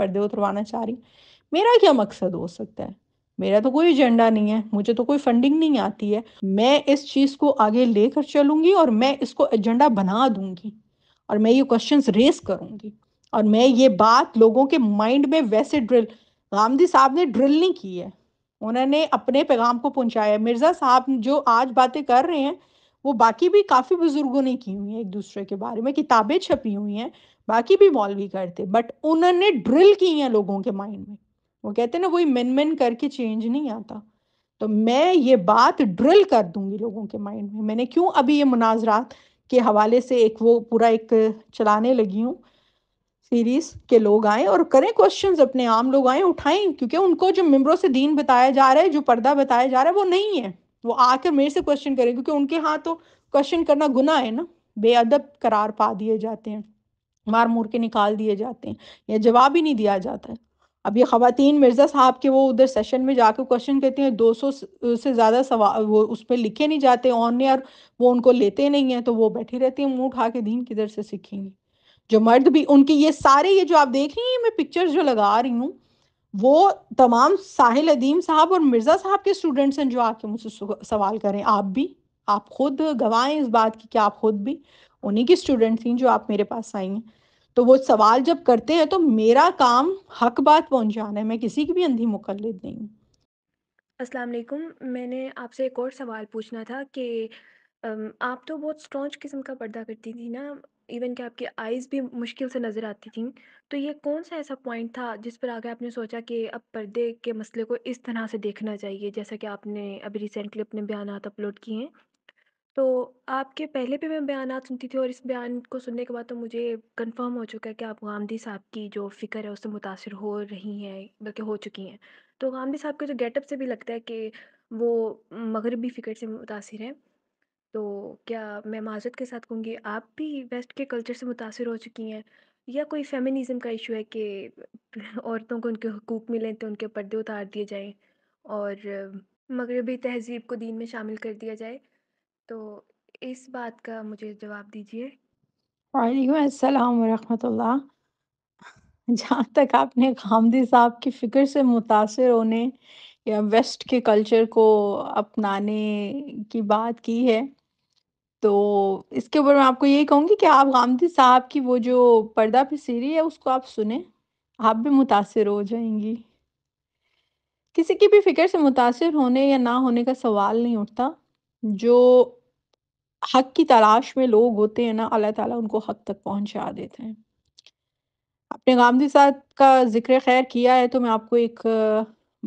पर्दे उतरवाना चाह रही मेरा क्या मकसद हो सकता है मेरा तो कोई एजेंडा नहीं है मुझे तो कोई फंडिंग नहीं आती है मैं इस चीज़ को आगे लेकर चलूंगी और मैं इसको एजेंडा बना दूंगी और मैं ये क्वेश्चंस रेस करूंगी और मैं ये बात लोगों के माइंड में वैसे ड्रिल गांधी साहब ने ड्रिल नहीं की है उन्होंने अपने पैगाम को पहुंचाया मिर्ज़ा साहब जो आज बातें कर रहे हैं वो बाकी भी काफ़ी बुजुर्गों ने की हुई है एक दूसरे के बारे में किताबें छपी हुई हैं बाकी भी मौलवी करते बट उन्होंने ड्रिल की हैं लोगों के माइंड में वो कहते हैं ना कोई मिन मिन करके चेंज नहीं आता तो मैं ये बात ड्रिल कर दूंगी लोगों के माइंड में मैंने क्यों अभी ये मुनाजरात के हवाले से एक वो पूरा एक चलाने लगी हूँ सीरीज के लोग आए और करें क्वेश्चंस अपने आम लोग आए उठाएं क्योंकि उनको जो मेम्बरों से दीन बताया जा रहा है जो पर्दा बताया जा रहा है वो नहीं है वो आकर मेरे से क्वेश्चन करें क्योंकि उनके यहाँ तो क्वेश्चन करना गुना है ना बेअदब करार पा दिए जाते हैं मार मूर के निकाल दिए जाते हैं या जवाब ही नहीं दिया जाता है अब ये खातिन मिर्ज़ा साहब के वो उधर सेशन में जाकर क्वेश्चन कहते हैं 200 से ज़्यादा सवाल वो उस पर लिखे नहीं जाते ऑन यार वो उनको लेते नहीं है तो वो बैठी रहती है मुंह उठा के दीन किधर से सीखेंगे जो मर्द भी उनके ये सारे ये जो आप देख रही हैं मैं पिक्चर्स जो लगा रही हूँ वो तमाम साहिल अदीम साहब और मिर्ज़ा साहब के स्टूडेंट्स हैं जो आके मुझसे सवाल करें आप भी आप खुद गवाएं इस बात की कि आप खुद भी उन्हीं की स्टूडेंट थी जो आप मेरे पास आई हैं तो वो सवाल जब करते हैं तो मेरा काम हक बात पहुंचाना है मैं किसी की भी अंधी मुकलद नहीं अस्सलाम वालेकुम मैंने आपसे एक और सवाल पूछना था कि आप तो बहुत स्ट्रॉन्च किस्म का पर्दा करती थी ना इवन कि आपकी आइज़ भी मुश्किल से नज़र आती थी तो ये कौन-सा ऐसा पॉइंट था जिस पर आगे आपने सोचा कि अब पर्दे के मसले को इस तरह से देखना चाहिए जैसा कि आपने अभी रिसेंटली अपने बयान अपलोड किए हैं? तो आपके पहले भी मैं बयान सुनती थी और इस बयान को सुनने के बाद तो मुझे कन्फर्म हो चुका है कि आप गांधी साहब की जो फ़िक्र है उससे मुतासर हो रही हैं बल्कि हो चुकी हैं। तो गांधी साहब के जो गेटअप से भी लगता है कि वो मगरबी फ़िक्र से मुतासर हैं। तो क्या मैं माजत के साथ कहूँगी आप भी वेस्ट के कल्चर से मुतासर हो चुकी हैं या कोई फेमिनिज़म का इशू है कि औरतों को उनके हकूक़ मिलें तो उनके पर्दे उतार दिए जाएँ और मगरबी तहज़ीब को दीन में शामिल कर दिया जाए। तो इस बात का मुझे जवाब दीजिए। वालेकुम अस्सलाम वरहमतुल्लाह। जहाँ तक आपने खामदी साहब की फ़िक्र से मुतासर होने या वेस्ट के कल्चर को अपनाने की बात की है। तो इसके ऊपर मैं आपको यही कहूंगी कि आप गांधी साहब की वो जो पर्दा पे सीरी है उसको आप सुने आप भी मुतासर हो जाएंगी किसी की भी फिक्र से मुतासर होने या ना होने का सवाल नहीं उठता जो हक की तलाश में लोग होते हैं ना अल्लाह ताला उनको हक तक पहुंचा देते हैं आपने गांधी साहब का जिक्र खैर किया है तो मैं आपको एक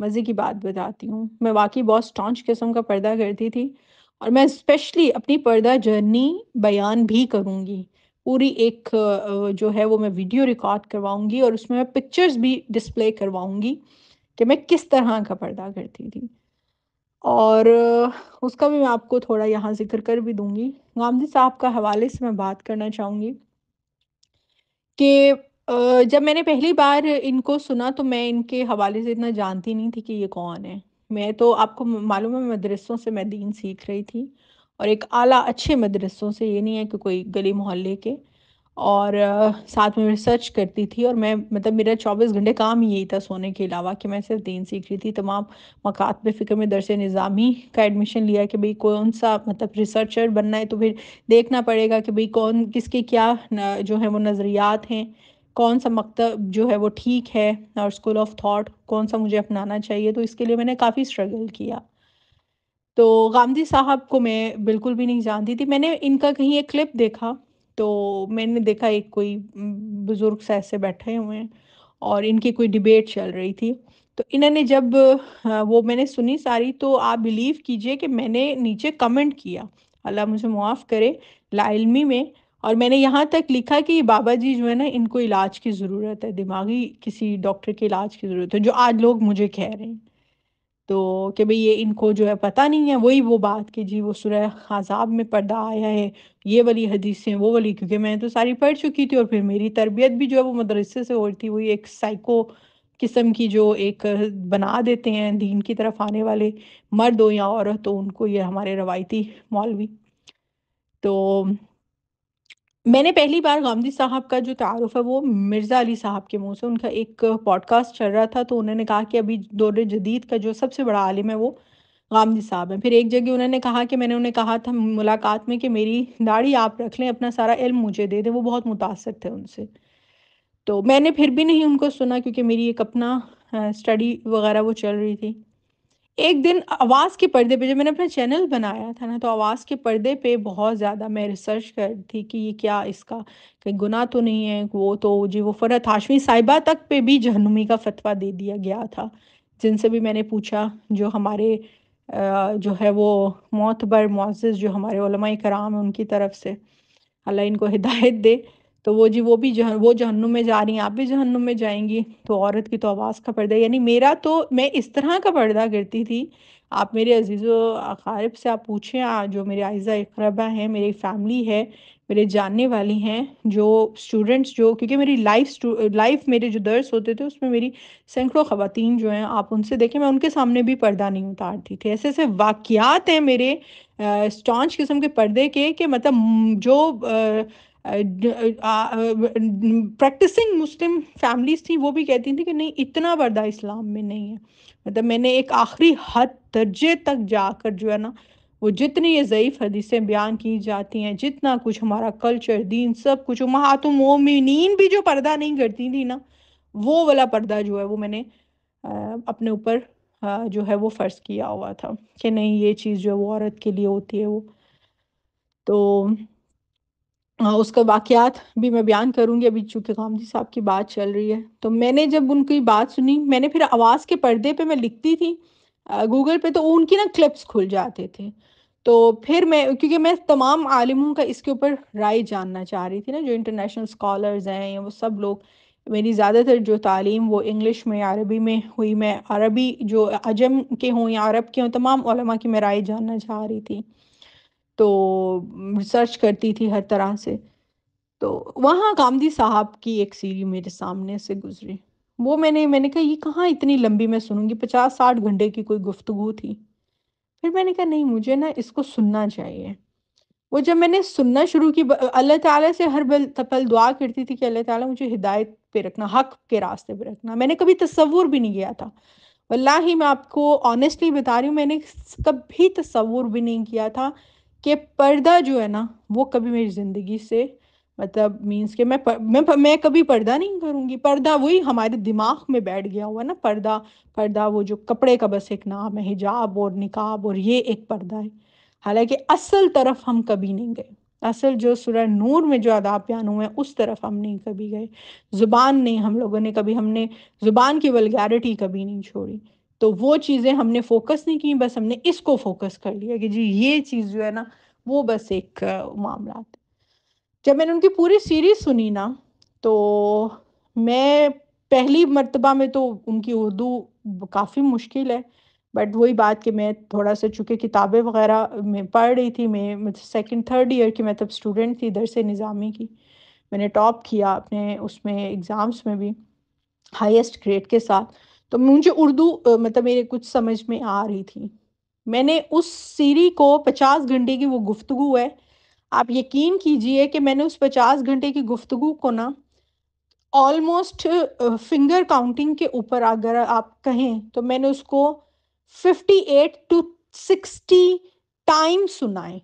मज़े की बात बताती हूँ मैं वाकई बहुत स्टॉन्च किस्म का पर्दा करती थी और मैं स्पेशली अपनी पर्दा जर्नी बयान भी करूँगी पूरी एक जो है वो मैं वीडियो रिकॉर्ड करवाऊँगी और उसमें मैं पिक्चर्स भी डिस्प्ले करवाऊँगी कि मैं किस तरह का पर्दा करती थी और उसका भी मैं आपको थोड़ा यहाँ जिक्र कर भी दूँगी गांधी साहब का हवाले से मैं बात करना चाहूँगी कि जब मैंने पहली बार इनको सुना तो मैं इनके हवाले से इतना जानती नहीं थी कि ये कौन है मैं तो आपको मालूम है मदरसों से मैं दीन सीख रही थी और एक आला अच्छे मदरसों से ये नहीं है कि कोई गली मोहल्ले के और साथ में रिसर्च करती थी और मैं मतलब मेरा चौबीस घंटे काम ही यही था सोने के अलावा कि मैं सिर्फ दीन सीख रही थी तमाम मकात में फ़िक्र में दरस निज़ामी का एडमिशन लिया कि भाई कौन सा मतलब रिसर्चर बनना है तो फिर देखना पड़ेगा कि भाई कौन किसके क्या जो है वो नज़रियात हैं कौन सा मकतब जो है वो ठीक है और स्कूल ऑफ थॉट कौन सा मुझे अपनाना चाहिए तो इसके लिए मैंने काफ़ी स्ट्रगल किया तो गांधी साहब को मैं बिल्कुल भी नहीं जानती थी मैंने इनका कहीं एक क्लिप देखा तो मैंने देखा एक कोई बुज़ुर्ग से ऐसे बैठे हुए हैं और इनकी कोई डिबेट चल रही थी तो इन्होंने जब हाँ, वो मैंने सुनी सारी तो आप बिलीव कीजिए कि मैंने नीचे कमेंट किया अल्लाह मुझे मुआफ़ करे लाइलमी में और मैंने यहाँ तक लिखा कि बाबा जी जो है ना इनको इलाज की ज़रूरत है दिमागी किसी डॉक्टर के इलाज की ज़रूरत है जो आज लोग मुझे कह रहे हैं तो कि भाई ये इनको जो है पता नहीं है वही वो बात कि जी वो सुरह आज़ाब में पर्दा आया है ये वाली हदीसें वो वाली क्योंकि मैं तो सारी पढ़ चुकी थी और फिर मेरी तरबियत भी जो है वो मदरसे से हो रही थी वही एक साइको किस्म की जो एक बना देते हैं दीन की तरफ आने वाले मर्द हो या औरत हो उनको ये हमारे रवायती मौलवी तो मैंने पहली बार गांधी साहब का जो तारफ़ है वो मिर्ज़ा अली साहब के मुंह से उनका एक पॉडकास्ट चल रहा था तो उन्होंने कहा कि अभी दौर जदीद का जो सबसे बड़ा आलिम है वो गांधी साहब है फिर एक जगह उन्होंने कहा कि मैंने उन्हें कहा था मुलाकात में कि मेरी दाढ़ी आप रख लें अपना सारा इल्म मुझे दे दें वो बहुत मुतासर थे उनसे तो मैंने फिर भी नहीं उनको सुना क्योंकि मेरी एक अपना स्टडी वगैरह वो चल रही थी एक दिन आवाज़ के पर्दे पे जब मैंने अपना चैनल बनाया था ना तो आवाज़ के पर्दे पे बहुत ज़्यादा मैं रिसर्च कर थी कि ये क्या इसका कहीं गुना तो नहीं है वो तो जी वो फ़रत हाशमी साहिबा तक पे भी जहनुमी का फतवा दे दिया गया था जिनसे भी मैंने पूछा जो हमारे जो है वो मौतबर मोज़ जो हमारे कराम हैं उनकी तरफ से अल्लाह इनको हिदायत दे तो वो जी वो भी जह वो जहन्नुम में जा रही हैं आप भी जहन्नुम में जाएंगी तो औरत की तो आवाज़ का पर्दा यानी मेरा तो मैं इस तरह का पर्दा करती थी आप मेरे अजीज़ो अकारब से आप पूछें जो मेरे आयज़ा अकरबा हैं मेरी फैमिली है मेरे जानने वाली हैं जो स्टूडेंट्स जो क्योंकि मेरी लाइफ लाइफ मेरे जो दर्स होते थे उसमें मेरी सैकड़ों ख़वातीन जो हैं आप उनसे देखें मैं उनके सामने भी पर्दा नहीं उतारती थी ऐसे ऐसे वाकियात हैं मेरे स्टॉन्च किस्म के पर्दे के कि मतलब जो आ, प्रैक्टिसिंग मुस्लिम फैमिलीज थी वो भी कहती थी कि नहीं इतना पर्दा इस्लाम में नहीं है मतलब मैंने एक आखिरी हद दर्जे तक जाकर जो है ना वो जितनी ये ज़यीफ़ हदीसें बयान की जाती हैं जितना कुछ हमारा कल्चर दीन सब कुछ महातुम मोमिन भी जो पर्दा नहीं करती थी ना वो वाला पर्दा जो है वो मैंने अपने ऊपर जो है वो फ़र्ज़ किया हुआ था कि नहीं ये चीज़ जो है वो औरत के लिए होती है वो तो हाँ, उसका वाक़ात भी मैं बयान करूंगी अभी चूँकि जी साहब की बात चल रही है तो मैंने जब उनकी बात सुनी मैंने फिर आवाज़ के पर्दे पे मैं लिखती थी गूगल पे तो उनकी ना क्लिप्स खुल जाते थे तो फिर मैं क्योंकि मैं तमाम आलिमों का इसके ऊपर राय जानना चाह रही थी ना जो इंटरनेशनल स्कॉलर्स हैं या वो सब लोग मेरी ज़्यादातर जो तालीम वो इंग्लिश में अरबी में हुई मैं अरबी जो अजम के हों या अरब के हों तमाम की मैं राय जानना चाह रही थी तो रिसर्च करती थी हर तरह से तो वहाँ कामदी साहब की एक सीरी मेरे सामने से गुजरी वो मैंने मैंने कहा ये कहाँ इतनी लंबी मैं सुनूंगी पचास साठ घंटे की कोई गुफ्तगु थी फिर मैंने कहा नहीं मुझे ना इसको सुनना चाहिए वो जब मैंने सुनना शुरू की अल्लाह ताला से हर बल तपल दुआ करती थी कि अल्लाह ताला मुझे हिदायत पे रखना हक के रास्ते पे रखना मैंने कभी तस्वूर भी नहीं किया था ही मैं आपको ऑनेस्टली बता रही हूँ मैंने कभी तस्वूर भी नहीं किया था कि पर्दा जो है ना वो कभी मेरी ज़िंदगी से मतलब मीन्स के मैं पर, मैं मैं कभी पर्दा नहीं करूँगी पर्दा वही हमारे दिमाग में बैठ गया हुआ ना पर्दा पर्दा वो जो कपड़े का बस एक नाम है हिजाब और निकाब और ये एक पर्दा है हालांकि असल तरफ हम कभी नहीं गए असल जो सुरह नूर में जो आदाब बयान हुए हैं उस तरफ हम नहीं कभी गए ज़ुबान नहीं हम लोगों ने कभी हमने ज़ुबान की वलगैरिटी कभी नहीं छोड़ी तो वो चीज़ें हमने फोकस नहीं की बस हमने इसको फोकस कर लिया कि जी ये चीज़ जो है ना वो बस एक मामला जब मैंने उनकी पूरी सीरीज सुनी ना तो मैं पहली मरतबा में तो उनकी उर्दू काफ़ी मुश्किल है बट वही बात कि मैं थोड़ा सा चूँकि किताबें वगैरह में पढ़ रही थी मैं सेकंड थर्ड ईयर की मैं तब स्टूडेंट थी इधर से निज़ामी की मैंने टॉप किया अपने उसमें एग्ज़ाम्स में भी हाईएस्ट ग्रेड के साथ तो मुझे उर्दू मतलब मेरे कुछ समझ में आ रही थी मैंने उस सीरी को पचास घंटे की वो गुफ्तगु है आप यकीन कीजिए कि मैंने उस पचास घंटे की गुफ्तगु को ना ऑलमोस्ट फिंगर काउंटिंग के ऊपर अगर आप कहें तो मैंने उसको fifty eight to sixty time सुनाए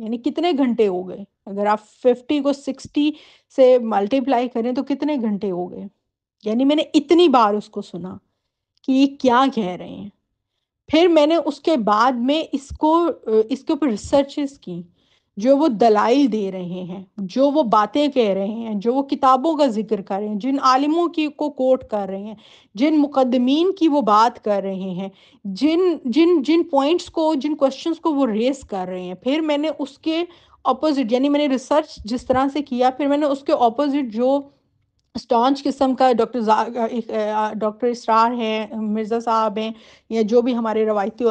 यानी कितने घंटे हो गए अगर आप फिफ्टी को सिक्सटी से मल्टीप्लाई करें तो कितने घंटे हो गए यानी मैंने इतनी बार उसको सुना कि ये क्या कह रहे हैं फिर मैंने उसके बाद में इसको इसके ऊपर रिसर्चेस की जो वो दलाइल दे रहे हैं जो वो बातें कह रहे हैं जो वो किताबों का जिक्र कर रहे हैं जिन आलिमों की को कोट कर रहे हैं जिन मुकदमीन की वो बात कर रहे हैं जिन जिन जिन पॉइंट्स को जिन क्वेश्चंस को वो रेस कर रहे हैं फिर मैंने उसके ऑपोजिट यानी मैंने रिसर्च जिस तरह से किया फिर मैंने उसके ऑपोजिट जो स्टॉन्च किस्म का डॉक्टर डॉक्टर इसरार हैं मिर्ज़ा साहब हैं या जो भी हमारे रवायती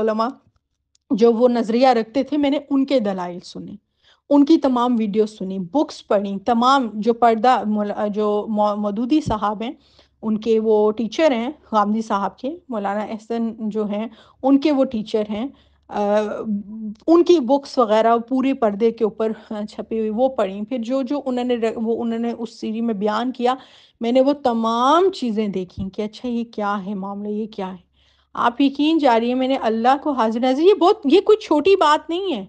जो वो नज़रिया रखते थे मैंने उनके दलाइल सुने उनकी तमाम वीडियो सुनी बुक्स पढ़ी तमाम जो पर्दा जो मदूदी साहब हैं उनके वो टीचर हैं गांधी साहब के मौलाना एहसन जो हैं उनके वो टीचर हैं उनकी बुक्स वगैरह पूरे पर्दे के ऊपर छपी हुई वो पढ़ी फिर जो जो उन्होंने वो उन्होंने उस सीरी में बयान किया मैंने वो तमाम चीज़ें देखी कि अच्छा ये क्या है मामला ये क्या है आप यकीन जा रही है मैंने अल्लाह को हाजिर नजर ये बहुत ये कोई छोटी बात नहीं है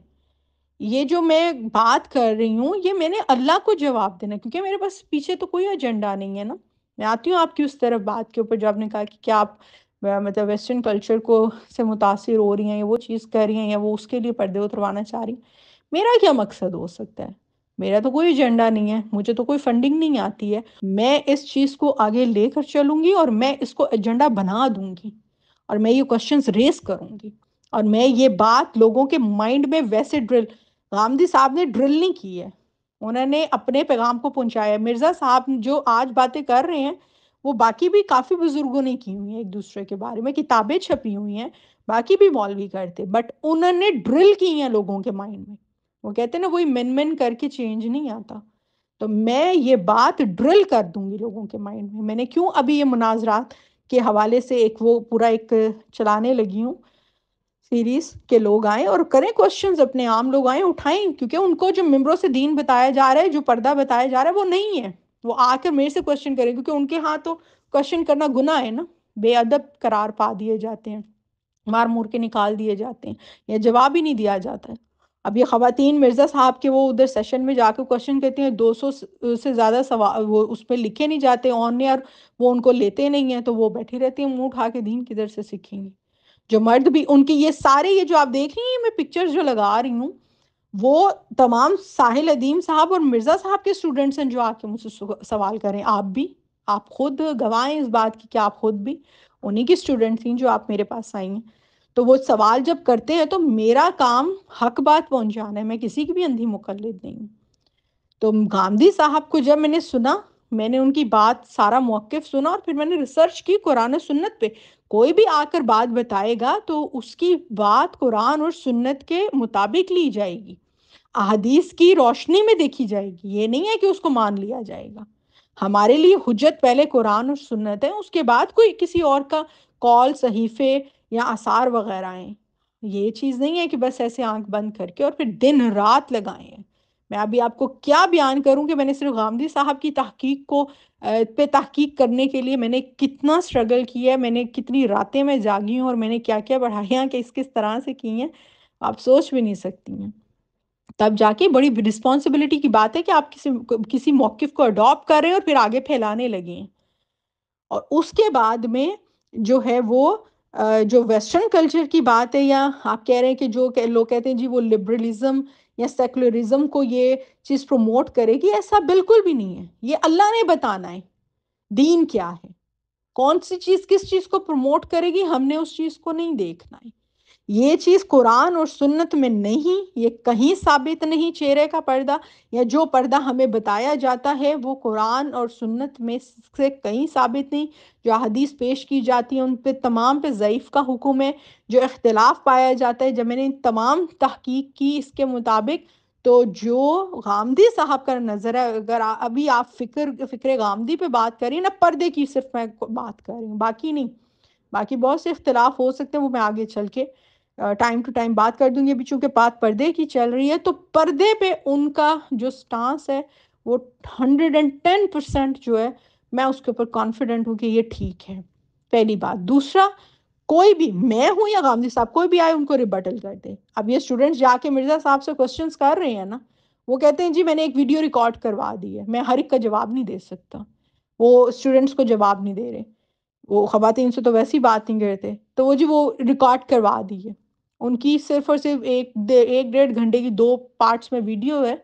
ये जो मैं बात कर रही हूँ ये मैंने अल्लाह को जवाब देना क्योंकि मेरे पास पीछे तो कोई एजेंडा नहीं है ना मैं आती हूँ आपकी उस तरफ बात के ऊपर जो आपने कहा कि क्या आप मतलब वेस्टर्न कल्चर को से मुतासर हो रही हैं या वो चीज़ कर रही हैं या वो उसके लिए पर्दे उतरवाना चाह रही मेरा क्या मकसद हो सकता है मेरा तो कोई एजेंडा नहीं है मुझे तो कोई फंडिंग नहीं आती है मैं इस चीज़ को आगे लेकर चलूंगी और मैं इसको एजेंडा बना दूंगी और मैं ये क्वेश्चन रेस करूंगी और मैं ये बात लोगों के माइंड में वैसे ड्रिल गांधी साहब ने ड्रिल नहीं की है उन्होंने अपने पैगाम को पहुंचाया मिर्ज़ा साहब जो आज बातें कर रहे हैं वो बाकी भी काफ़ी बुजुर्गों ने की हुई है एक दूसरे के बारे में किताबें छपी हुई हैं बाकी भी मौलवी करते बट उन्होंने ड्रिल की है लोगों के माइंड में वो कहते ना वही मिन मिन करके चेंज नहीं आता तो मैं ये बात ड्रिल कर दूंगी लोगों के माइंड में मैंने क्यों अभी ये मुनाजरात के हवाले से एक वो पूरा एक चलाने लगी हूँ सीरीज के लोग आए और करें क्वेश्चंस अपने आम लोग आए उठाएं क्योंकि उनको जो मेम्बरों से दीन बताया जा रहा है जो पर्दा बताया जा रहा है वो नहीं है वो आकर मेरे से क्वेश्चन करें क्योंकि उनके यहाँ तो क्वेश्चन करना गुना है ना बेअदब करार पा दिए जाते हैं मार मूर के निकाल दिए जाते हैं या जवाब ही नहीं दिया जाता है अब ये खातन मिर्ज़ा साहब के वो उधर सेशन में जाकर क्वेश्चन कहते हैं 200 से ज़्यादा सवाल वो उस पर लिखे नहीं जाते ऑन यार वो उनको लेते नहीं है तो वो बैठी रहती हैं मुंह उठा के दीन किधर से सीखेंगे जो मर्द भी उनके ये सारे ये जो आप देख रही हैं मैं पिक्चर्स जो लगा रही हूँ वो तमाम साहिल अदीम साहब और मिर्ज़ा साहब के स्टूडेंट्स हैं जो आके मुझसे सवाल करें आप भी आप खुद गवाएं इस बात की कि आप खुद भी उन्हीं की स्टूडेंट थी जो आप मेरे पास आई हैं तो वो सवाल जब करते हैं तो मेरा काम हक बात पहुंचाना है मैं किसी की भी अंधी मुकलद नहीं हूँ तो गांधी साहब को जब मैंने सुना मैंने उनकी बात सारा मौक़ सुना और फिर मैंने रिसर्च की कुरान और सुन्नत पे कोई भी आकर बात बताएगा तो उसकी बात कुरान और सुन्नत के मुताबिक ली जाएगी अहदीस की रोशनी में देखी जाएगी ये नहीं है कि उसको मान लिया जाएगा हमारे लिए हुजत पहले कुरान और सुन्नत है उसके बाद कोई किसी और का कॉल सहीफे या आसार वगैरह आए ये चीज़ नहीं है कि बस ऐसे आंख बंद करके और फिर दिन रात लगाए मैं अभी आपको क्या बयान करूं कि मैंने सिर्फ गांधी साहब की तहकीक को पे तहकीक करने के लिए मैंने कितना स्ट्रगल किया है मैंने कितनी रातें मैं जागी हूँ और मैंने क्या क्या पढ़ाइयाँ किस किस तरह से की हैं आप सोच भी नहीं सकती हैं तब जाके बड़ी रिस्पॉन्सिबिलिटी की बात है कि आप किसी किसी मौकफ को अडॉप्ट कर रहे हैं और फिर आगे फैलाने लगे हैं और उसके बाद में जो है वो जो वेस्टर्न कल्चर की बात है या आप कह रहे हैं कि जो लोग कहते हैं जी वो लिबरलिज्म या सेकुलरिज्म को ये चीज़ प्रमोट करेगी ऐसा बिल्कुल भी नहीं है ये अल्लाह ने बताना है दीन क्या है कौन सी चीज़ किस चीज़ को प्रमोट करेगी हमने उस चीज़ को नहीं देखना है ये चीज़ कुरान और सुन्नत में नहीं ये कहीं साबित नहीं चेहरे का पर्दा या जो पर्दा हमें बताया जाता है वो कुरान और सुन्नत में से कहीं साबित नहीं जो हदीस पेश की जाती है उन पे तमाम पे ज़यीफ़ का हुक्म है जो इख्तलाफ पाया जाता है जब मैंने तमाम तहकीक की इसके मुताबिक तो जो गांधी साहब का नज़र है अगर अभी आप फिक्र फिक्र गांधी पे बात करें ना पर्दे की सिर्फ मैं बात कर रही हूँ बाकी नहीं बाकी बहुत से इख्तलाफ हो सकते हैं वो मैं आगे चल के टाइम टू टाइम बात कर दूंगी अभी चूंकि बात पर्दे की चल रही है तो पर्दे पे उनका जो स्टांस है वो हंड्रेड एंड टेन परसेंट जो है मैं उसके ऊपर कॉन्फिडेंट हूँ कि ये ठीक है पहली बात दूसरा कोई भी मैं हूँ या गांधी साहब कोई भी आए उनको रिबटल कर दे अब ये स्टूडेंट्स जाके मिर्जा साहब से क्वेश्चन कर रहे हैं ना वो कहते हैं जी मैंने एक वीडियो रिकॉर्ड करवा दी है मैं हर एक का जवाब नहीं दे सकता वो स्टूडेंट्स को जवाब नहीं दे रहे वो खातन से तो वैसी बात नहीं करते तो वो जी वो रिकॉर्ड करवा दी है उनकी सिर्फ और सिर्फ एक दे, एक डेढ़ घंटे की दो पार्ट्स में वीडियो है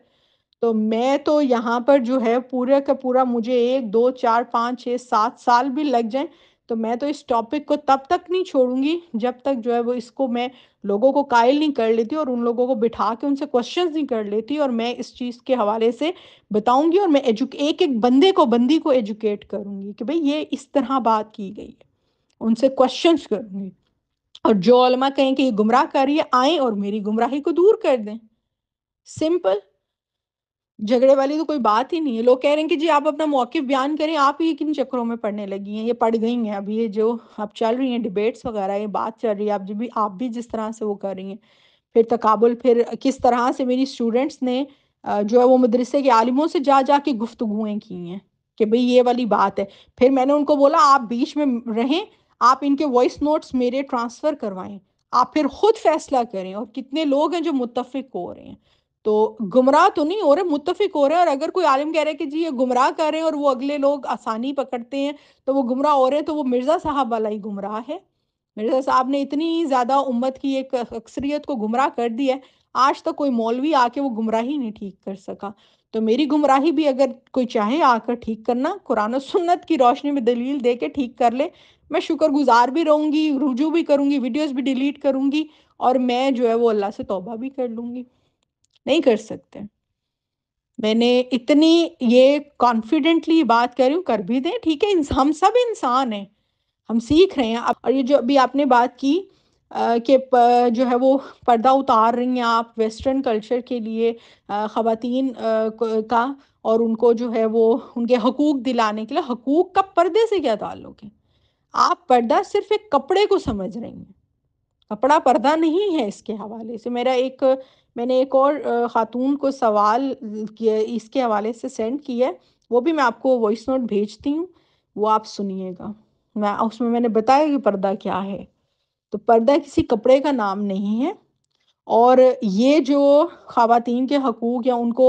तो मैं तो यहाँ पर जो है पूरे का पूरा मुझे एक दो चार पाँच छः सात साल भी लग जाए तो मैं तो इस टॉपिक को तब तक नहीं छोड़ूंगी जब तक जो है वो इसको मैं लोगों को कायल नहीं कर लेती और उन लोगों को बिठा के उनसे क्वेश्चंस नहीं कर लेती और मैं इस चीज़ के हवाले से बताऊंगी और मैं एजुक एक एक बंदे को बंदी को एजुकेट करूंगी कि भाई ये इस तरह बात की गई है उनसे क्वेश्चंस करूंगी और जो अलमा कहें कि ये गुमराह कर आए और मेरी गुमराही को दूर कर दें सिंपल झगड़े वाली तो कोई बात ही नहीं है लोग कह रहे हैं कि जी आप अपना मौके बयान करें आप ही किन चक्करों में पढ़ने लगी हैं ये पढ़ गई हैं अभी ये जो अब चल रही हैं डिबेट्स वगैरह ये बात चल रही है आप जब भी आप भी जिस तरह से वो कर रही हैं फिर तकाबुल फिर किस तरह से मेरी स्टूडेंट्स ने जो है वो मदरसे के आलिमों से जा जा के गुफ्तगुएँ की हैं कि भाई ये वाली बात है फिर मैंने उनको बोला आप बीच में रहें आप इनके वॉइस नोट्स मेरे ट्रांसफ़र करवाएं आप फिर खुद फैसला करें और कितने लोग हैं जो मुतफिक हो रहे हैं तो गुमराह तो नहीं हो रहे मुतफिक हो रहे हैं और अगर कोई आलिम कह रहा है कि जी ये गुमराह कर रहे हैं और वो अगले लोग आसानी पकड़ते हैं तो वो गुमराह हो रहे हैं तो वो मिर्ज़ा साहब वाला ही गुमराह है मिर्ज़ा साहब ने इतनी ज़्यादा उम्मत की एक अक्सरियत को गुमराह कर दिया है आज तक कोई मौलवी आके वो गुमराह ही नहीं ठीक कर सका तो मेरी गुमराही भी अगर कोई चाहे आकर ठीक करना कुरान और सुन्नत की रोशनी में दलील दे के ठीक कर ले मैं शुक्रगुजार भी रहूंगी रुजू भी करूंगी वीडियोस भी डिलीट करूंगी और मैं जो है वो अल्लाह से तौबा भी कर लूंगी नहीं कर सकते मैंने इतनी ये कॉन्फिडेंटली बात करी हूँ कर भी दें ठीक है हम सब इंसान हैं हम सीख रहे हैं और ये जो अभी आपने बात की કેપર જો હે વો પડદા ઉતાર રહી હે આપ વેસ્ટર્ન カルチャー કે લિયે ખવાતીન કા ઓર ઉનકો જો હે વો انકે હકૂક દિલાને કે લિયે હકૂક કા પડદે સે ક્યા તાલોક હે આપ પડદા સિર્ફ એક કપડે કો સમજ રહી હે અપના પડદા નહીં હે ઇસકે હાવલે સે મેરા એક મેને એક ઓર ખાતૂન કો સવાલ કે ઇસકે હાવલે સે સેન્ડ કિયા વો ભી મે આપકો વોઇસ નોટ ભેજતી હું વો આપ સુનીએગા મે ઉસમે મેને બતાયા કે પડદા ક્યા હે तो पर्दा किसी कपड़े का नाम नहीं है और ये जो खातन के हकूक़ या उनको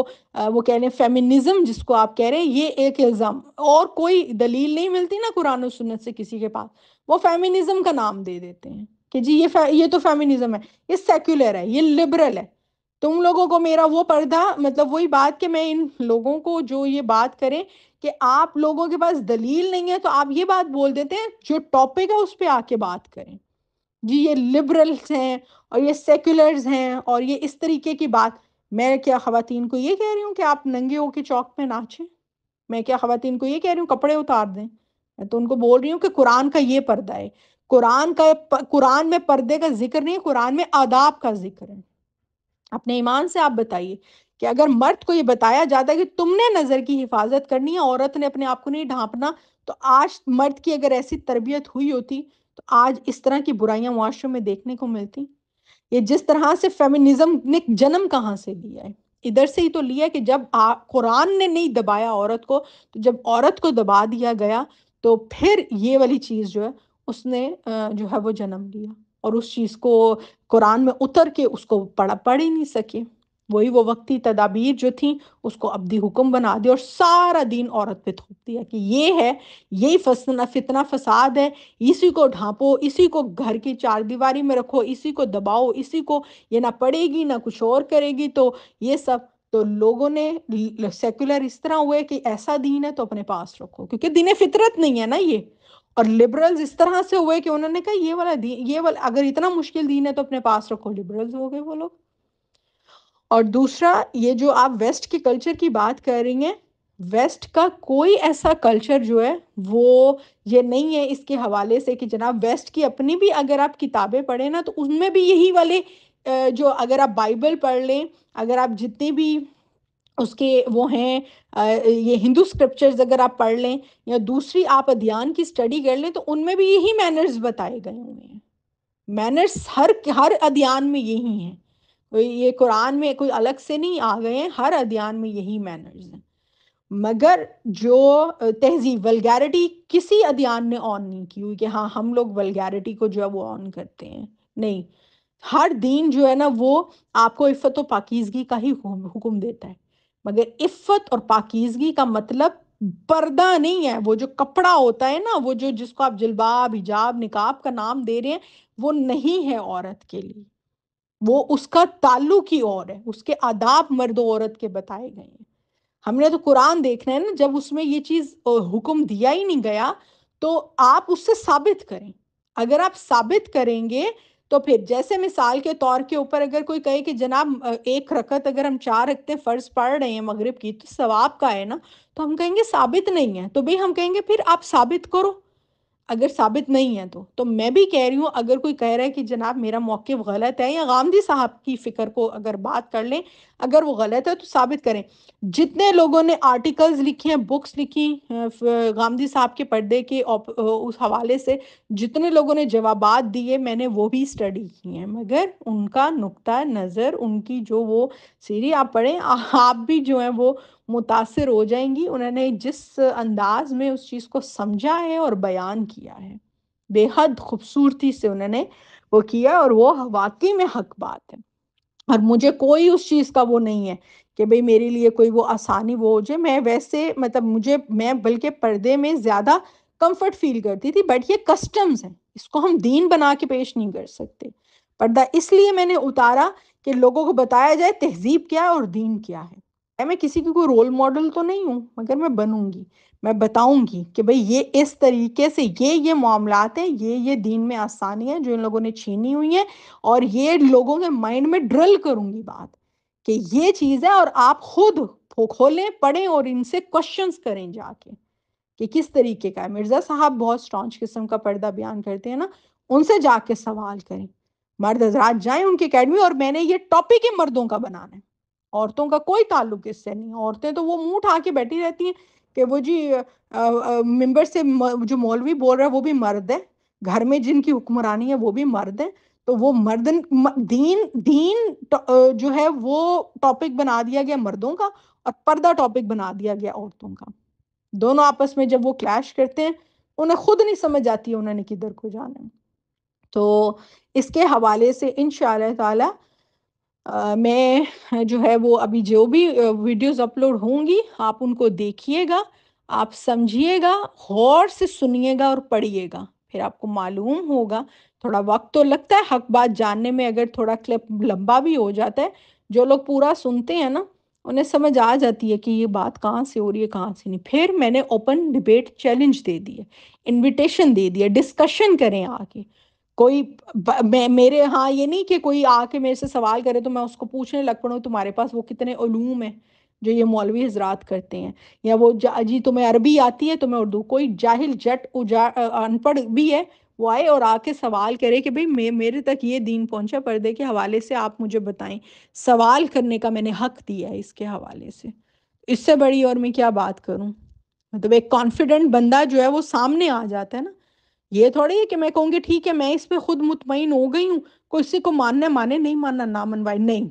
वो कह रहे हैं फेमिनिज्म जिसको आप कह रहे हैं ये एक इल्ज़ाम और कोई दलील नहीं मिलती ना कुरान और सुन्नत से किसी के पास वो फेमिनिज्म का नाम दे देते हैं कि जी ये ये तो फेमिनिज़म है ये सेक्युलर है ये लिबरल है तुम तो लोगों को मेरा वो पर्दा मतलब वही बात कि मैं इन लोगों को जो ये बात करें कि आप लोगों के पास दलील नहीं है तो आप ये बात बोल देते हैं जो टॉपिक है उस पर आके बात करें जी ये लिबरल्स हैं और ये सेकुलर्स हैं और ये इस तरीके की बात मैं क्या खातन को ये कह रही हूँ कि आप नंगे के चौक पे नाचें मैं क्या खातन को ये कह रही हूँ कपड़े उतार दें मैं तो उनको बोल रही हूँ कि कुरान का ये पर्दा है कुरान का कुरान में पर्दे का जिक्र नहीं कुरान में आदाब का जिक्र है अपने ईमान से आप बताइए कि अगर मर्द को ये बताया जाता है कि तुमने नज़र की हिफाजत करनी है औरत ने अपने आप को नहीं ढांपना तो आज मर्द की अगर ऐसी तरबियत हुई होती तो आज इस तरह की बुराइयां माशरे में देखने को मिलती ये जिस तरह से फेमिनिज्म ने जन्म कहाँ से लिया है इधर से ही तो लिया कि जब कुरान ने नहीं दबाया औरत को तो जब औरत को दबा दिया गया तो फिर ये वाली चीज़ जो है उसने जो है वो जन्म लिया और उस चीज़ को कुरान में उतर के उसको पढ़ पढ़ ही नहीं सके वही वो वक्ती तदाबीर जो थी उसको अबदी हुक्म बना दिया और सारा दिन औरत पे थोप दिया कि ये है यही फसना फितना फसाद है इसी को ढांपो इसी को घर की चार दीवारी में रखो इसी को दबाओ इसी को ये ना पड़ेगी ना कुछ और करेगी तो ये सब तो लोगों ने सेकुलर इस तरह हुए कि ऐसा दीन है तो अपने पास रखो क्योंकि दीन फितरत नहीं है ना ये और लिबरल्स इस तरह से हुए कि उन्होंने कहा ये वाला दीन ये वाला अगर इतना मुश्किल दीन है तो अपने पास रखो लिबरल्स हो गए वो लोग और दूसरा ये जो आप वेस्ट के कल्चर की बात कर रही हैं वेस्ट का कोई ऐसा कल्चर जो है वो ये नहीं है इसके हवाले से कि जनाब वेस्ट की अपनी भी अगर आप किताबें पढ़ें ना तो उनमें भी यही वाले जो अगर आप बाइबल पढ़ लें अगर आप जितने भी उसके वो हैं ये हिंदू स्क्रिप्चर्स अगर आप पढ़ लें या दूसरी आप अध्ययन की स्टडी कर लें तो उनमें भी यही मैनर्स बताए गए हुए हैं मैनर्स हर हर अध्ययन में यही हैं ये कुरान में कोई अलग से नहीं आ गए हैं हर अध्ययन में यही मैनर्स हैं मगर जो तहजीब वलगैरिटी किसी अध्ययन ने ऑन नहीं की हुई कि हाँ हम लोग वलगैरिटी को जो है वो ऑन करते हैं नहीं हर दीन जो है ना वो आपको इफ़त और पाकिजगी का ही हुक्म देता है मगर इफ़त और पाकिजगी का मतलब पर्दा नहीं है वो जो कपड़ा होता है ना वो जो जिसको आप जलबाब हिजाब निकाब का नाम दे रहे हैं वो नहीं है औरत के लिए वो उसका ताल्लुक ही और है उसके आदाब मर्द औरत के बताए गए हैं हमने तो कुरान देखना है ना जब उसमें ये चीज हुक्म दिया ही नहीं गया तो आप उससे साबित करें अगर आप साबित करेंगे तो फिर जैसे मिसाल के तौर के ऊपर अगर कोई कहे कि जनाब एक रकत अगर हम चार रखते फर्ज पढ़ रहे हैं मगरिब की तो सवाब का है ना तो हम कहेंगे साबित नहीं है तो भाई हम कहेंगे फिर आप साबित करो अगर साबित नहीं है तो तो मैं भी कह रही हूँ अगर कोई कह रहा है कि जनाब मेरा मौके गलत है या गांधी साहब की फ़िक्र को अगर बात कर लें अगर वो गलत है तो साबित करें जितने लोगों ने आर्टिकल्स लिखे हैं बुक्स लिखी गांधी साहब के पर्दे के उस हवाले से जितने लोगों ने जवाब दिए मैंने वो भी स्टडी किए हैं मगर उनका नुकता नज़र उनकी जो वो सीरी आप पढ़ें आप भी जो है वो मुतासर हो जाएंगी उन्होंने जिस अंदाज में उस चीज़ को समझा है और बयान किया है बेहद खूबसूरती से उन्होंने वो किया और वो वाकई में हक बात है और मुझे कोई उस चीज़ का वो नहीं है कि भाई मेरे लिए कोई वो आसानी वो हो जाए मैं वैसे मतलब मुझे मैं बल्कि पर्दे में ज़्यादा कंफर्ट फील करती थी बट ये कस्टम्स हैं इसको हम दीन बना के पेश नहीं कर सकते पर्दा इसलिए मैंने उतारा कि लोगों को बताया जाए तहजीब क्या है और दीन क्या है मैं किसी की कोई रोल मॉडल तो नहीं हूँ मगर मैं बनूंगी मैं बताऊंगी कि भाई ये इस तरीके से ये ये मामला हैं ये ये दीन में है जो इन लोगों ने छीनी हुई है और ये लोगों के माइंड में ड्रिल करूंगी बात कि ये चीज़ है और आप खुद खोलें पढ़ें और इनसे क्वेश्चंस करें जाके कि किस तरीके का है मिर्ज़ा साहब बहुत स्ट्रॉन्च किस्म का पर्दा बयान करते हैं ना उनसे जाके सवाल करें मर्द हजरात जाएं उनकी अकेडमी और मैंने ये टॉपिक ही मर्दों का बनाना है औरतों का कोई ताल्लुक इससे नहीं औरतें तो वो मुंह उठा के बैठी रहती हैं कि वो जी मेंबर से म, जो मौलवी बोल रहा है वो भी मर्द है घर में जिनकी हुक्मरानी है वो भी मर्द है तो वो मर्द म, दीन दीन तो, जो है वो टॉपिक बना दिया गया मर्दों का और पर्दा टॉपिक बना दिया गया औरतों का दोनों आपस में जब वो क्लैश करते हैं उन्हें खुद नहीं समझ आती है उन्होंने किधर को जाना है तो इसके हवाले से इनशाला ताला मैं जो है वो अभी जो भी वीडियोस अपलोड होंगी आप उनको देखिएगा आप समझिएगा गौर से सुनिएगा और पढ़िएगा फिर आपको मालूम होगा थोड़ा वक्त तो लगता है हक बात जानने में अगर थोड़ा क्लिप लंबा भी हो जाता है जो लोग पूरा सुनते हैं ना उन्हें समझ आ जाती है कि ये बात कहाँ से हो रही है कहाँ से नहीं फिर मैंने ओपन डिबेट चैलेंज दे दिए इनविटेशन दे दिया डिस्कशन करें आके कोई मैं मेरे हाँ ये नहीं कि कोई आके मेरे से सवाल करे तो मैं उसको पूछने लग पड़ूँ तुम्हारे पास वो कितने उलूम हैं जो ये मौलवी हजरात करते हैं या वो जी तुम्हें अरबी आती है तुम्हें तो उर्दू कोई जाहिल जट उजा अनपढ़ भी है वो आए और आके सवाल करे कि भाई मे, मेरे तक ये दीन पहुंचा पर्दे के हवाले से आप मुझे बताएं सवाल करने का मैंने हक दिया है इसके हवाले से इससे बड़ी और मैं क्या बात करूं मतलब एक कॉन्फिडेंट बंदा जो है वो सामने आ जाता है ना ये थोड़ी है कि मैं कहूंगी ठीक है मैं इस पर खुद मुतमिन हो गई हूँ किसी को मानना माने नहीं मानना ना मनवाए नहीं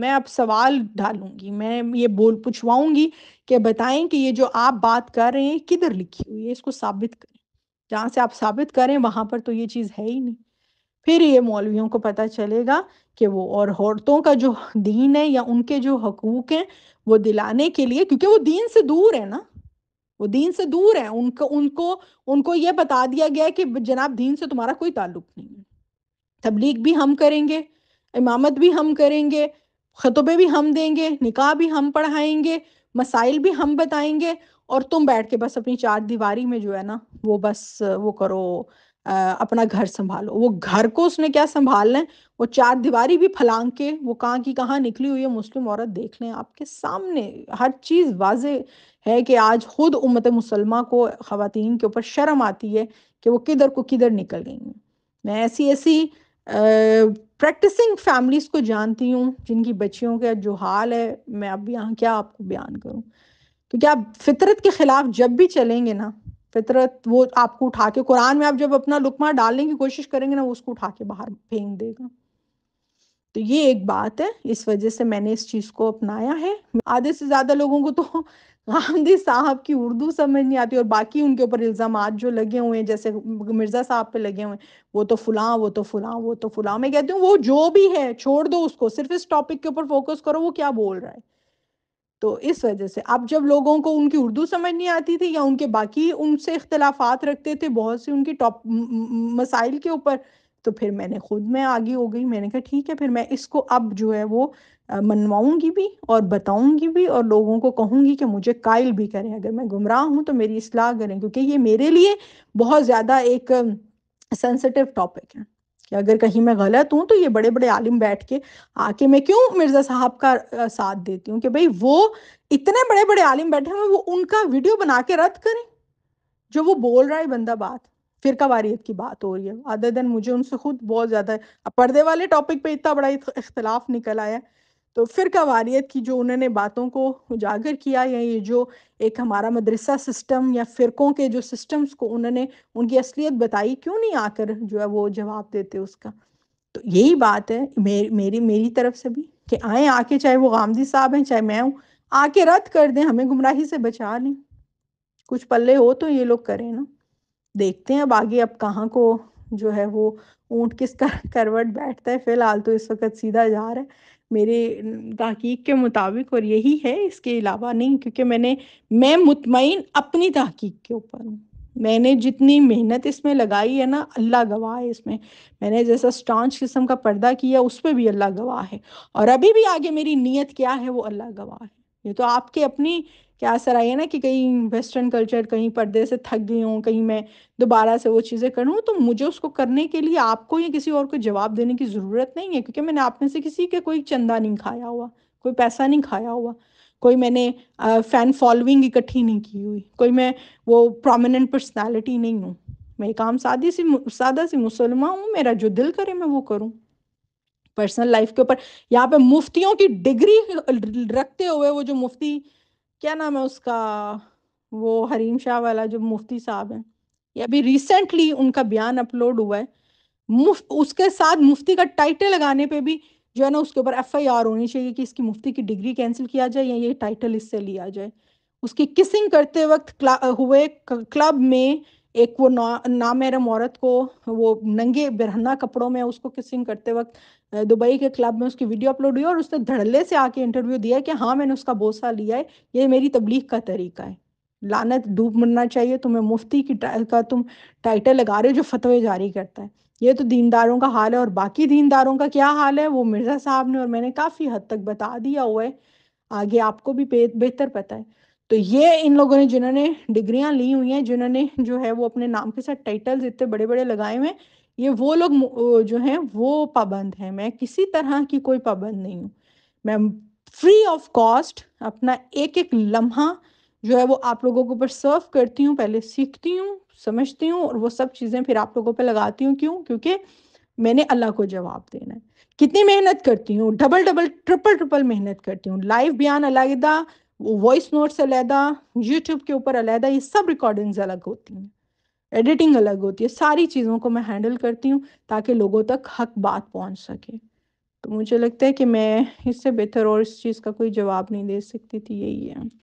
मैं अब सवाल डालूंगी मैं ये बोल पूछवाऊंगी कि बताएं कि ये जो आप बात कर रहे हैं किधर लिखी हुई है इसको साबित करें जहां से आप साबित करें वहां पर तो ये चीज़ है ही नहीं फिर ये मौलवियों को पता चलेगा कि वो और औरतों का जो दीन है या उनके जो हकूक हैं वो दिलाने के लिए क्योंकि वो दीन से दूर है ना वो दीन से दूर है उनको उनको उनको ये बता दिया गया कि जनाब दीन से तुम्हारा कोई ताल्लुक नहीं है तबलीग भी हम करेंगे इमामत भी हम करेंगे खतबे भी हम देंगे निकाह भी हम पढ़ाएंगे मसाइल भी हम बताएंगे और तुम बैठ के बस अपनी चार दीवारी में जो है ना वो बस वो करो अपना घर संभालो वो घर को उसने क्या संभालना है वो चार दीवारी भी फलांग के वो कहाँ की कहाँ निकली हुई है मुस्लिम औरत देख लें आपके सामने हर चीज़ वाज है कि आज खुद उम्मत मुसलमा को खातन के ऊपर शर्म आती है कि वो किधर को किधर निकल गई हैं मैं ऐसी ऐसी प्रैक्टिसिंग फैमिलीज़ को जानती हूँ जिनकी बच्चियों का जो हाल है मैं अब यहाँ क्या आपको बयान करूँ क्योंकि आप फितरत के ख़िलाफ़ जब भी चलेंगे ना फितरत वो आपको उठा के कुरान में आप जब अपना लुकमा डालने की कोशिश करेंगे ना वो उसको उठा के बाहर फेंक देगा तो ये एक बात है इस वजह से मैंने इस चीज को अपनाया है आधे से ज्यादा लोगों को तो गांधी साहब की उर्दू समझ नहीं आती और बाकी उनके ऊपर इल्जाम जो लगे हुए हैं जैसे मिर्जा साहब पे लगे हुए हैं वो तो फुला वो तो फुला वो तो फुला मैं कहती हूँ वो जो भी है छोड़ दो उसको सिर्फ इस टॉपिक के ऊपर फोकस करो वो क्या बोल रहा है तो इस वजह से अब जब लोगों को उनकी उर्दू समझ नहीं आती थी या उनके बाकी उनसे इख्तलाफात रखते थे बहुत से उनकी टॉप मसाइल के ऊपर तो फिर मैंने खुद में आगे हो गई मैंने कहा ठीक है फिर मैं इसको अब जो है वो मनवाऊंगी भी और बताऊंगी भी और लोगों को कहूंगी कि मुझे कायल भी करें अगर मैं गुमराह हूं तो मेरी इसलाह करें क्योंकि ये मेरे लिए बहुत ज़्यादा एक सेंसिटिव टॉपिक है कि अगर कहीं मैं गलत हूँ तो ये बड़े बड़े आलिम बैठ के आके मैं क्यों मिर्जा साहब का साथ देती हूँ कि भाई वो इतने बड़े बड़े आलिम बैठे हुए वो उनका वीडियो बना के रद्द करें जो वो बोल रहा है बंदा बात फिर वारियत की बात हो रही है अदर देन मुझे उनसे खुद बहुत ज्यादा पर्दे वाले टॉपिक पे इतना बड़ा इख्तलाफ निकल आया तो फिर कवारीत की जो उन्होंने बातों को उजागर किया या ये जो एक हमारा मदरसा सिस्टम या फ़िरक़ों के जो सिस्टम्स को उन्होंने उनकी असलियत बताई क्यों नहीं आकर जो है वो जवाब देते उसका तो यही बात है मेरी मेरी मेरी तरफ से भी कि आए आके चाहे वो गामदी साहब हैं चाहे मैं हूँ आके रद्द कर दें हमें गुमराही से बचा लें कुछ पल्ले हो तो ये लोग करें ना देखते हैं अब आगे अब कहाँ को जो है वो ऊँट किस करवट बैठता है फिलहाल तो इस वक्त सीधा जा रहा है मेरे तहकीक के मुताबिक और यही है इसके अलावा नहीं क्योंकि मैंने मैं मुतमिन अपनी तहकीक के ऊपर हूँ मैंने जितनी मेहनत इसमें लगाई है ना अल्लाह गवाह है इसमें मैंने जैसा स्टांच किस्म का पर्दा किया उस पर भी अल्लाह गवाह है और अभी भी आगे मेरी नीयत क्या है वो अल्लाह गवाह है ये तो आपके अपनी क्या असर आई है ना कि कहीं वेस्टर्न कल्चर कहीं पर्दे से थक गई हूँ कहीं मैं दोबारा से वो चीज़ें करूँ तो मुझे उसको करने के लिए आपको या किसी और को जवाब देने की ज़रूरत नहीं है क्योंकि मैंने आप में से किसी के कोई चंदा नहीं खाया हुआ कोई पैसा नहीं खाया हुआ कोई मैंने फ़ैन फॉलोइंग इकट्ठी नहीं की हुई कोई मैं वो प्रोमिनेंट पर्सनैलिटी नहीं हूँ मैं एक आम सादी सी सादा सी मुसलमान हूँ मेरा जो दिल करे मैं वो करूँ पर्सनल लाइफ के ऊपर यहाँ पे मुफ्तियों की डिग्री रखते हुए वो जो मुफ्ती क्या नाम है उसका वो हरीम शाह वाला जो मुफ्ती साहब है ये अभी रिसेंटली उनका बयान अपलोड हुआ है मुफ्त उसके साथ मुफ्ती का टाइटल लगाने पे भी जो है ना उसके ऊपर एफ आई आर होनी चाहिए कि इसकी मुफ्ती की डिग्री कैंसिल किया जाए या ये टाइटल इससे लिया जाए उसकी किसिंग करते वक्त हुए क्लब में एक वो ना नामहरम औरत को वो नंगे बिरहना कपड़ों में उसको किसिंग करते वक्त दुबई के क्लब में उसकी वीडियो अपलोड हुई और उसने धड़ल्ले से आके इंटरव्यू दिया कि हाँ मैंने उसका बोसा लिया है ये मेरी तबलीग का तरीका है लानत डूब मरना चाहिए तुम्हें मुफ्ती की का तुम टाइटल लगा रहे हो जो फतवे जारी करता है ये तो दीनदारों का हाल है और बाकी दीनदारों का क्या हाल है वो मिर्ज़ा साहब ने और मैंने काफ़ी हद तक बता दिया हुआ है आगे आपको भी बेहतर पता है तो ये इन लोगों ने जिन्होंने डिग्रियां ली हुई हैं जिन्होंने जो है वो अपने नाम के साथ टाइटल्स इतने बड़े बड़े लगाए हुए हैं ये वो लोग जो हैं वो पाबंद हैं मैं किसी तरह की कोई पाबंद नहीं हूँ मैं फ्री ऑफ कॉस्ट अपना एक एक लम्हा जो है वो आप लोगों के ऊपर सर्व करती हूँ पहले सीखती हूँ समझती हूँ और वो सब चीज़ें फिर आप लोगों पर लगाती हूँ क्यों क्योंकि मैंने अल्लाह को जवाब देना है कितनी मेहनत करती हूँ डबल डबल ट्रिपल ट्रिपल मेहनत करती हूँ लाइव बयान अलहदा वॉइस नोट्स अलहदा यूट्यूब के ऊपर अलहदा ये सब रिकॉर्डिंग्स अलग होती हैं एडिटिंग अलग होती है सारी चीज़ों को मैं हैंडल करती हूँ ताकि लोगों तक हक बात पहुँच सके तो मुझे लगता है कि मैं इससे बेहतर और इस चीज़ का कोई जवाब नहीं दे सकती थी यही है